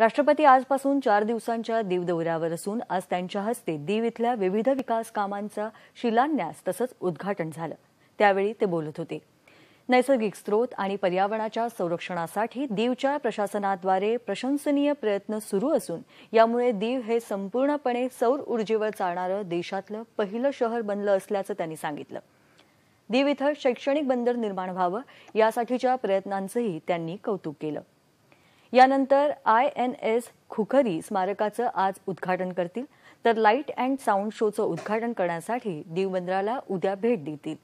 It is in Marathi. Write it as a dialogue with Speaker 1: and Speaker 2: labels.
Speaker 1: राष्ट्रपती आजपासून चार दिवसांच्या दीव दौऱ्यावर असून आज त्यांच्या हस्ते दीव इथल्या विविध विकास कामांचा शिलान्यास तसंच उद्घाटन झालं त्यावेळी ते बोलत होते नैसर्गिक स्रोत आणि पर्यावरणाच्या संरक्षणासाठी दीवच्या प्रशासनाद्वारे प्रशंसनीय प्रयत्न सुरू असून यामुळे दीव हे संपूर्णपणे सौर ऊर्जेवर चालणारं देशातलं पहिलं शहर बनलं असल्याचं त्यांनी सांगितलं दीव इथं शैक्षणिक बंदर निर्माण व्हावं यासाठीच्या प्रयत्नांचंही त्यांनी कौतुक केलं यानंतर आय एन एस खुखरी स्मारकाचं आज उद्घाटन करतील तर लाईट अँड साऊंड शोचं उद्घाटन करण्यासाठी दीव उद्या भेट देतील